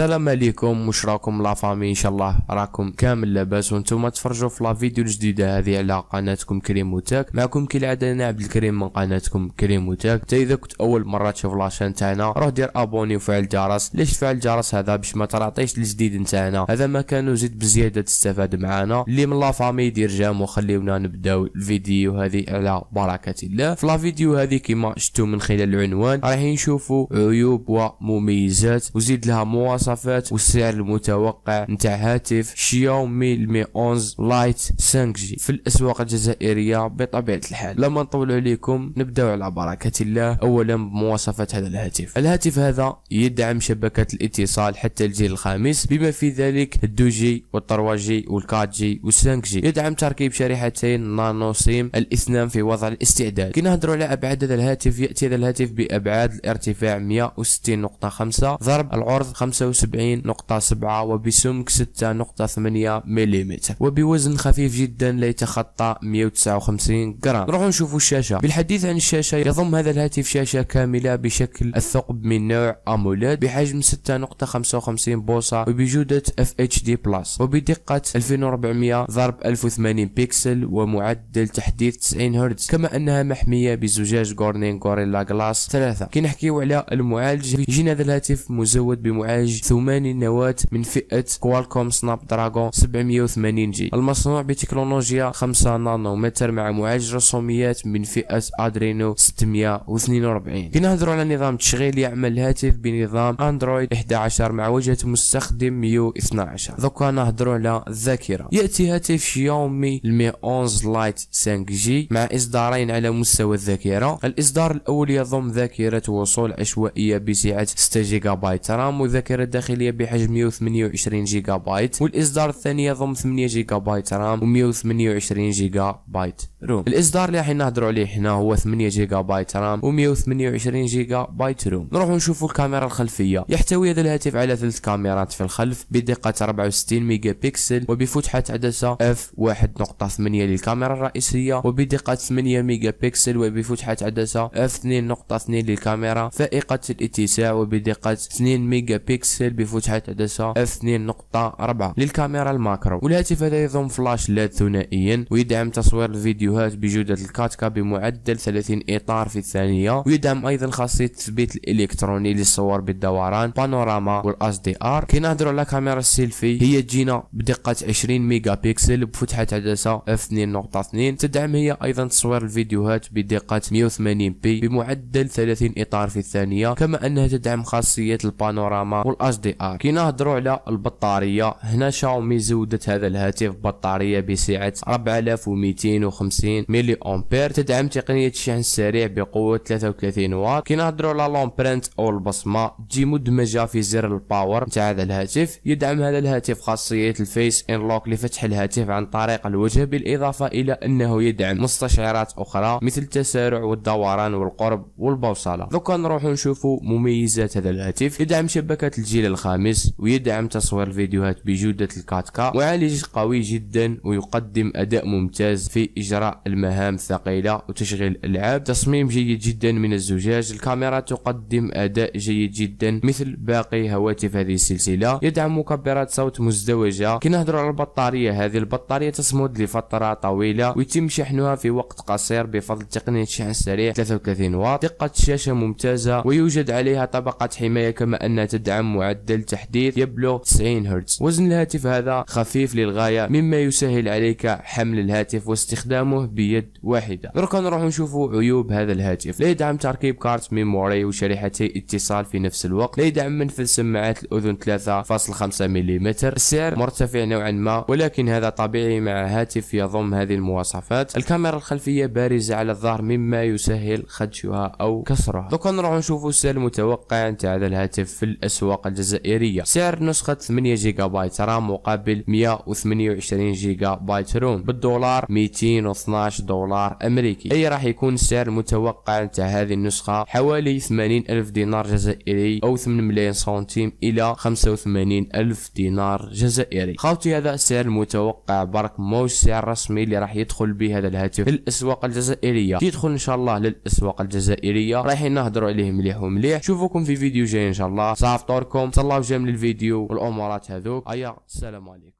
السلام عليكم واش راكم لا فامي ان شاء الله راكم كامل لاباس وانتم تفرجوا في لا فيديو الجديده هذه على قناتكم كريم وتاك معكم كالعاده انا عبد الكريم من قناتكم كريم وتاك حتى اذا كنت اول مره تشوف لاشين تاعنا روح دير ابوني وفعل الجرس ليش تفعل الجرس هذا باش ما تعطيش الجديد نتاعنا هذا ما كانوا زيد بزياده تستفاد معنا اللي من لا فامي دير جام وخليونا نبداو الفيديو هذه على بركه الله في لا فيديو هذه كما شفتوا من خلال العنوان رايحين نشوفوا عيوب ومميزات وزيد لها مواصفات المواصفات والسعر المتوقع نتاع هاتف شياومي مي 11 لايت 5 g في الاسواق الجزائريه بطبيعه الحال لما نطول عليكم نبداو على بركه الله اولا بمواصفات هذا الهاتف الهاتف هذا يدعم شبكه الاتصال حتى الجيل الخامس بما في ذلك الدوجي 2 جي وال 3 وال جي وال 5 g يدعم تركيب شريحتين نانو سيم الاثنان في وضع الاستعداد كي نهضروا على ابعاد هذا الهاتف ياتي هذا الهاتف بابعاد الارتفاع 160.5 ضرب العرض 76.7 وبسمك 6.8 ملم وبوزن خفيف جدا لا يتخطى 159 جرام نروح نشوفوا الشاشة بالحديث عن الشاشة يضم هذا الهاتف شاشة كاملة بشكل الثقب من نوع اموليد بحجم 6.55 بوصة وبجودة اف اتش دي بلس وبدقة 2400 ضرب 1080 بكسل ومعدل تحديث 90 هرتز كما أنها محمية بزجاج غورنين غوريلا جلاس 3 كي نحكيو على المعالج يجينا هذا الهاتف مزود بمعالج ثماني نواة من فئة كوالكوم سناب دراجون 780 جي المصنوع بتكنولوجيا 5 نانومتر مع معالج رسوميات من فئة ادرينو 642 كنهضروا على نظام تشغيل يعمل الهاتف بنظام اندرويد 11 مع واجهة مستخدم ميو 112 دوكا نهضروا على الذاكرة يأتي هاتف شيومي المي 11 لايت 5 جي مع اصدارين على مستوى الذاكرة الاصدار الاول يضم ذاكرة وصول عشوائية بسعة 6 جيجا بايت رام وذاكرة الداخلية بحجم 128 جيجا بايت والإصدار الثاني يضم 8 جيجا بايت رام و 128 جيجا بايت روم الإصدار اللي راح نهضروا عليه هنا هو 8 جيجا بايت رام و 128 جيجا بايت روم نروحوا نشوفوا الكاميرا الخلفية يحتوي هذا الهاتف على ثلاث كاميرات في الخلف بدقة 64 ميجا بكسل وبفتحة عدسة عدسة 1.8 للكاميرا الرئيسية وبدقة 8 ميجا بكسل وبفتحة عدسة عدسة 2.2 للكاميرا فائقة الاتساع وبدقة 2 ميجا بكسل سلبي بفتحه عدسة عدسة 2.4 للكاميرا الماكرو والهاتف هذا يضم فلاش ليد ثنائيا ويدعم تصوير الفيديوهات بجودة الكاتكا بمعدل 30 اطار في الثانية ويدعم ايضا خاصية التثبيت الالكتروني للصور بالدوران بانوراما والاس دي ار كي نهضروا على كاميرا السيلفي هي تجينا بدقة 20 ميجا بيكسل بفتحة عدسة عدسة 2.2 تدعم هي ايضا تصوير الفيديوهات بدقة 180 بي بمعدل 30 اطار في الثانية كما انها تدعم خاصية البانوراما والاس اس دي ار كي نهضروا على البطاريه هنا شاومي زودت هذا الهاتف بطاريه بسعه 4250 ملي امبير تدعم تقنيه الشحن السريع بقوه 33 واط كي نهضروا على لومبرنت او البصمه تجي مدمجه في زر الباور تاع هذا الهاتف يدعم هذا الهاتف خاصيه الفيس ان لوك لفتح الهاتف عن طريق الوجه بالاضافه الى انه يدعم مستشعرات اخرى مثل التسارع والدوران والقرب والبوصله دوكا نروحوا نشوفوا مميزات هذا الهاتف يدعم شبكه الجي الجيل الخامس ويدعم تصوير الفيديوهات بجودة الكاتكا معالج قوي جدا ويقدم أداء ممتاز في إجراء المهام الثقيلة وتشغيل الألعاب تصميم جيد جدا من الزجاج الكاميرا تقدم أداء جيد جدا مثل باقي هواتف هذه السلسلة يدعم مكبرات صوت مزدوجة كي نهضر على البطارية هذه البطارية تصمد لفترة طويلة ويتم شحنها في وقت قصير بفضل تقنية شحن سريع 33 واط دقة الشاشة ممتازة ويوجد عليها طبقة حماية كما أنها تدعم معالج معدل تحديث يبلغ 90 هرتز وزن الهاتف هذا خفيف للغاية مما يسهل عليك حمل الهاتف واستخدامه بيد واحدة دركا نروح نشوف عيوب هذا الهاتف لا يدعم تركيب كارت ميموري وشريحتي اتصال في نفس الوقت لا يدعم منفذ سماعات الأذن 3.5 ملم السعر مرتفع نوعا ما ولكن هذا طبيعي مع هاتف يضم هذه المواصفات الكاميرا الخلفية بارزة على الظهر مما يسهل خدشها أو كسرها دركا نروح نشوف السعر المتوقع نتاع هذا الهاتف في الأسواق الجزائرية الجزائرية سعر نسخة 8 جيجا بايت رام مقابل 128 جيجا بايت روم بالدولار 212 دولار أمريكي أي راح يكون السعر المتوقع تاع هذه النسخة حوالي 80 ألف دينار جزائري أو 8 ملايين سنتيم إلى 85 ألف دينار جزائري خاوتي هذا السعر المتوقع برك موش سعر رسمي اللي راح يدخل به هذا الهاتف للأسواق الجزائرية يدخل إن شاء الله للأسواق الجزائرية رايحين نهضروا عليه مليح ومليح شوفوكم في فيديو جاي إن شاء الله صافطوركم معكم تهلاو جام للفيديو والامورات هذوك هيا السلام عليكم